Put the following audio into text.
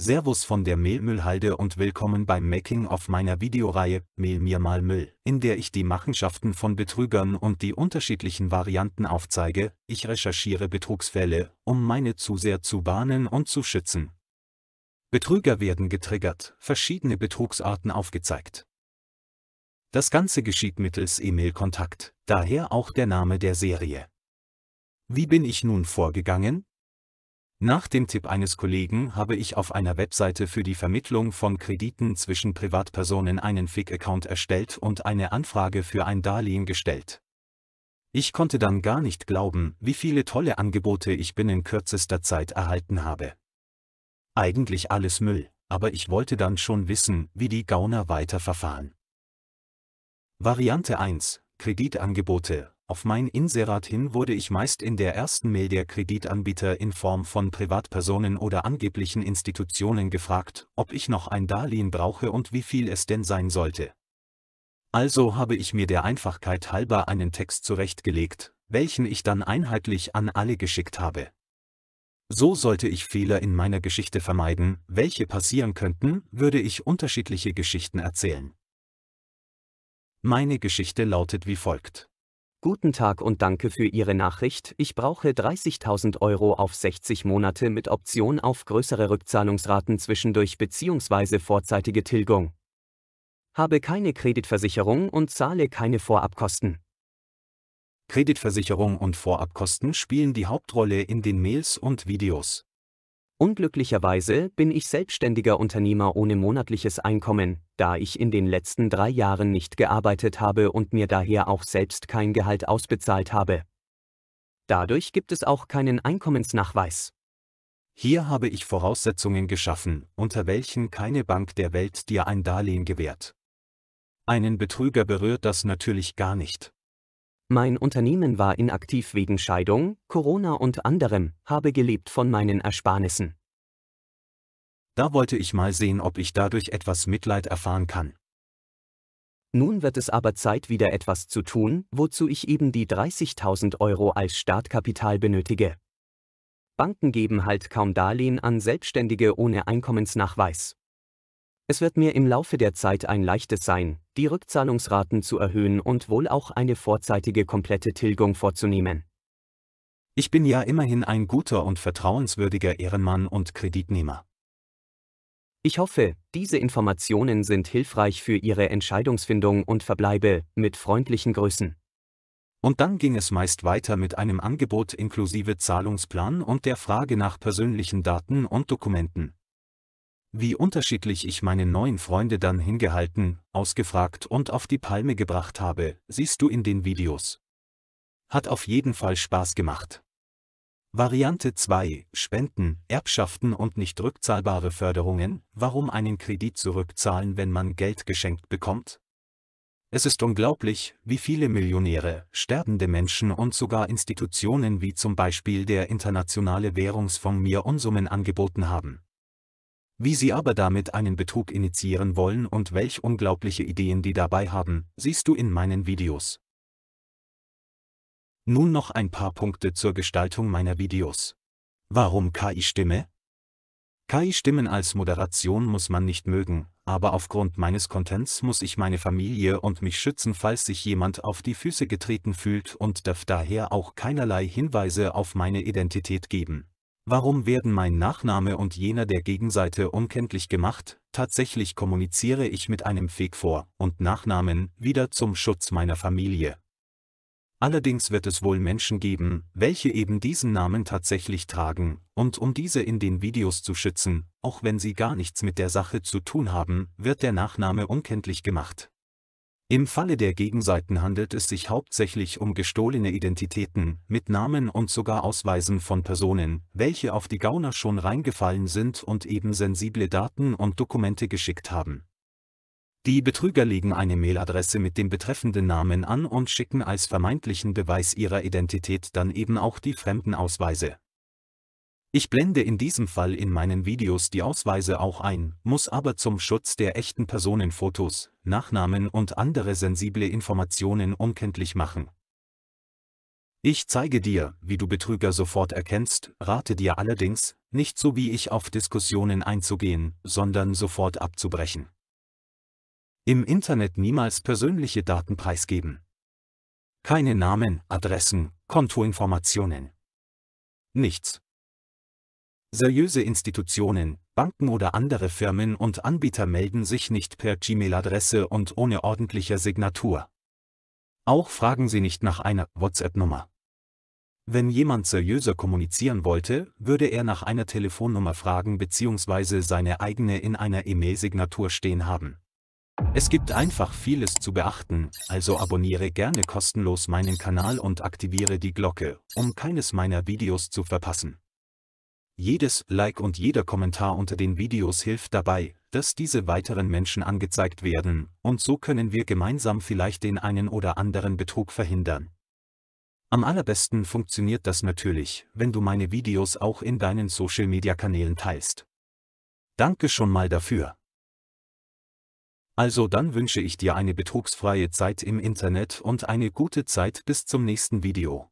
Servus von der Mehlmüllhalde und willkommen beim Making of meiner Videoreihe Mehl mir mal Müll, in der ich die Machenschaften von Betrügern und die unterschiedlichen Varianten aufzeige. Ich recherchiere Betrugsfälle, um meine zu sehr zu warnen und zu schützen. Betrüger werden getriggert, verschiedene Betrugsarten aufgezeigt. Das Ganze geschieht mittels E-Mail-Kontakt, daher auch der Name der Serie. Wie bin ich nun vorgegangen? Nach dem Tipp eines Kollegen habe ich auf einer Webseite für die Vermittlung von Krediten zwischen Privatpersonen einen fic account erstellt und eine Anfrage für ein Darlehen gestellt. Ich konnte dann gar nicht glauben, wie viele tolle Angebote ich binnen kürzester Zeit erhalten habe. Eigentlich alles Müll, aber ich wollte dann schon wissen, wie die Gauner weiterverfahren. Variante 1 Kreditangebote auf mein Inserat hin wurde ich meist in der ersten Mail der Kreditanbieter in Form von Privatpersonen oder angeblichen Institutionen gefragt, ob ich noch ein Darlehen brauche und wie viel es denn sein sollte. Also habe ich mir der Einfachkeit halber einen Text zurechtgelegt, welchen ich dann einheitlich an alle geschickt habe. So sollte ich Fehler in meiner Geschichte vermeiden, welche passieren könnten, würde ich unterschiedliche Geschichten erzählen. Meine Geschichte lautet wie folgt. Guten Tag und danke für Ihre Nachricht. Ich brauche 30.000 Euro auf 60 Monate mit Option auf größere Rückzahlungsraten zwischendurch bzw. vorzeitige Tilgung. Habe keine Kreditversicherung und zahle keine Vorabkosten. Kreditversicherung und Vorabkosten spielen die Hauptrolle in den Mails und Videos. Unglücklicherweise bin ich selbstständiger Unternehmer ohne monatliches Einkommen, da ich in den letzten drei Jahren nicht gearbeitet habe und mir daher auch selbst kein Gehalt ausbezahlt habe. Dadurch gibt es auch keinen Einkommensnachweis. Hier habe ich Voraussetzungen geschaffen, unter welchen keine Bank der Welt dir ein Darlehen gewährt. Einen Betrüger berührt das natürlich gar nicht. Mein Unternehmen war inaktiv wegen Scheidung, Corona und anderem, habe gelebt von meinen Ersparnissen. Da wollte ich mal sehen, ob ich dadurch etwas Mitleid erfahren kann. Nun wird es aber Zeit, wieder etwas zu tun, wozu ich eben die 30.000 Euro als Startkapital benötige. Banken geben halt kaum Darlehen an Selbstständige ohne Einkommensnachweis. Es wird mir im Laufe der Zeit ein leichtes sein, die Rückzahlungsraten zu erhöhen und wohl auch eine vorzeitige komplette Tilgung vorzunehmen. Ich bin ja immerhin ein guter und vertrauenswürdiger Ehrenmann und Kreditnehmer. Ich hoffe, diese Informationen sind hilfreich für Ihre Entscheidungsfindung und verbleibe mit freundlichen Grüßen. Und dann ging es meist weiter mit einem Angebot inklusive Zahlungsplan und der Frage nach persönlichen Daten und Dokumenten wie unterschiedlich ich meine neuen Freunde dann hingehalten, ausgefragt und auf die Palme gebracht habe, siehst du in den Videos. Hat auf jeden Fall Spaß gemacht. Variante 2. Spenden, Erbschaften und nicht rückzahlbare Förderungen. Warum einen Kredit zurückzahlen, wenn man Geld geschenkt bekommt? Es ist unglaublich, wie viele Millionäre, sterbende Menschen und sogar Institutionen wie zum Beispiel der Internationale Währungsfonds mir Unsummen angeboten haben wie sie aber damit einen Betrug initiieren wollen und welch unglaubliche Ideen die dabei haben, siehst du in meinen Videos. Nun noch ein paar Punkte zur Gestaltung meiner Videos. Warum KI-Stimme? KI-Stimmen als Moderation muss man nicht mögen, aber aufgrund meines Contents muss ich meine Familie und mich schützen, falls sich jemand auf die Füße getreten fühlt und darf daher auch keinerlei Hinweise auf meine Identität geben. Warum werden mein Nachname und jener der Gegenseite unkenntlich gemacht? Tatsächlich kommuniziere ich mit einem Fake vor und Nachnamen wieder zum Schutz meiner Familie. Allerdings wird es wohl Menschen geben, welche eben diesen Namen tatsächlich tragen, und um diese in den Videos zu schützen, auch wenn sie gar nichts mit der Sache zu tun haben, wird der Nachname unkenntlich gemacht. Im Falle der Gegenseiten handelt es sich hauptsächlich um gestohlene Identitäten mit Namen und sogar Ausweisen von Personen, welche auf die Gauner schon reingefallen sind und eben sensible Daten und Dokumente geschickt haben. Die Betrüger legen eine Mailadresse mit dem betreffenden Namen an und schicken als vermeintlichen Beweis ihrer Identität dann eben auch die Fremdenausweise. Ich blende in diesem Fall in meinen Videos die Ausweise auch ein, muss aber zum Schutz der echten Personenfotos, Nachnamen und andere sensible Informationen unkenntlich machen. Ich zeige dir, wie du Betrüger sofort erkennst, rate dir allerdings, nicht so wie ich auf Diskussionen einzugehen, sondern sofort abzubrechen. Im Internet niemals persönliche Daten preisgeben. Keine Namen, Adressen, Kontoinformationen. Nichts. Seriöse Institutionen, Banken oder andere Firmen und Anbieter melden sich nicht per Gmail-Adresse und ohne ordentliche Signatur. Auch fragen sie nicht nach einer WhatsApp-Nummer. Wenn jemand seriöser kommunizieren wollte, würde er nach einer Telefonnummer fragen bzw. seine eigene in einer E-Mail-Signatur stehen haben. Es gibt einfach vieles zu beachten, also abonniere gerne kostenlos meinen Kanal und aktiviere die Glocke, um keines meiner Videos zu verpassen. Jedes Like und jeder Kommentar unter den Videos hilft dabei, dass diese weiteren Menschen angezeigt werden, und so können wir gemeinsam vielleicht den einen oder anderen Betrug verhindern. Am allerbesten funktioniert das natürlich, wenn du meine Videos auch in deinen Social-Media-Kanälen teilst. Danke schon mal dafür. Also dann wünsche ich dir eine betrugsfreie Zeit im Internet und eine gute Zeit bis zum nächsten Video.